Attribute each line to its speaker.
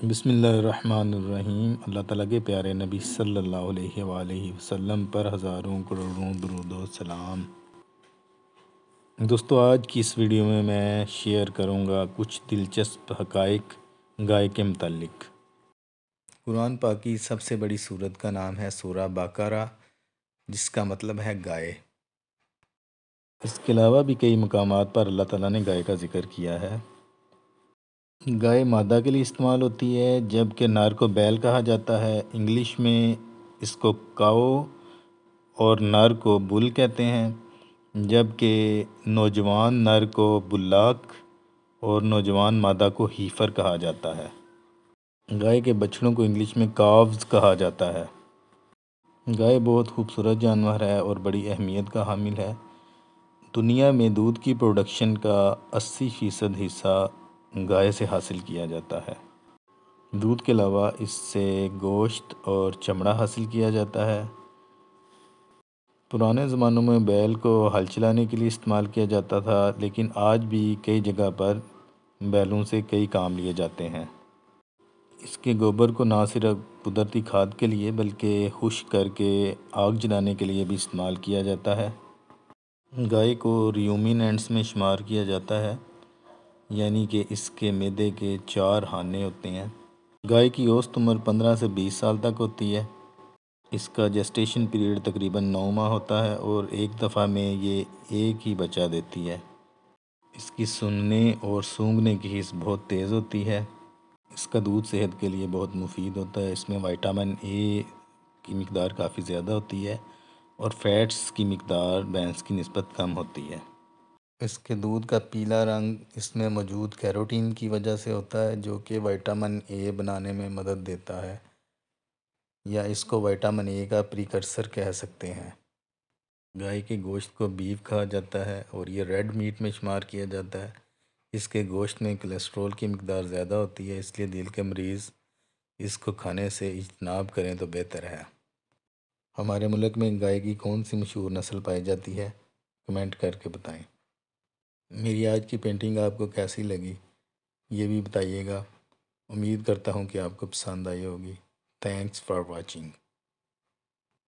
Speaker 1: बसमीम अल्लाह ताला के प्यारे नबी सल्लल्लाहु अलैहि वसल्लम पर हज़ारों करोड़ों दरुदो सलाम दोस्तों आज की इस वीडियो में मैं शेयर करूंगा कुछ दिलचस्प हकाइक गाय के मतलब कुरान पाक की सबसे बड़ी सूरत का नाम है सूरा बाकारा जिसका मतलब है गाय इसके अलावा भी कई मकाम पर अल्लाह ताला ने गाय का जिक्र किया है गाय मादा के लिए इस्तेमाल होती है जबकि नार को बैल कहा जाता है इंग्लिश में इसको काओ और नर को बुल कहते हैं जबकि नौजवान नर को बुल्लाक और नौजवान मादा को हीफर कहा जाता है गाय के बछड़ों को इंग्लिश में काव्स कहा जाता है गाय बहुत खूबसूरत जानवर है और बड़ी अहमियत का हामिल है दुनिया में दूध की प्रोडक्शन का 80 फ़ीसद हिस्सा गाय से हासिल किया जाता है दूध के अलावा इससे गोश्त और चमड़ा हासिल किया जाता है पुराने ज़मानों में बैल को हल चलाने के लिए इस्तेमाल किया जाता था लेकिन आज भी कई जगह पर बैलों से कई काम लिए जाते हैं इसके गोबर को ना सिर्फ कुदरती खाद के लिए बल्कि खुश करके आग जलाने के लिए भी इस्तेमाल किया जाता है गाय को र्यूमिनेंट्स में शुमार किया जाता है यानी कि इसके मैदे के चार हाने होते हैं गाय की औसत उम्र 15 से 20 साल तक होती है इसका जेस्टेशन पीरियड तकरीबन नौ माह होता है और एक दफ़ा में ये एक ही बच्चा देती है इसकी सुनने और सूंघने की हिस्स बहुत तेज़ होती है इसका दूध सेहत के लिए बहुत मुफीद होता है इसमें विटामिन ए की मकदार काफ़ी ज़्यादा होती है और फैट्स की मकदार भैंस की नस्बत कम होती है इसके दूध का पीला रंग इसमें मौजूद कैरोटीन की वजह से होता है जो कि विटामिन ए बनाने में मदद देता है या इसको विटामिन ए का प्रीकर्सर कह सकते हैं गाय के गोश्त को बीफ कहा जाता है और ये रेड मीट में शुमार किया जाता है इसके गोश्त में कोलेस्ट्रॉल की मकदार ज़्यादा होती है इसलिए दिल के मरीज़ इसको खाने से इजनाब करें तो बेहतर है हमारे मुल्क में गाय की कौन सी मशहूर नस्ल पाई जाती है कमेंट करके बताएं मेरी आज की पेंटिंग आपको कैसी लगी ये भी बताइएगा उम्मीद करता हूँ कि आपको पसंद आई होगी थैंक्स फॉर वाचिंग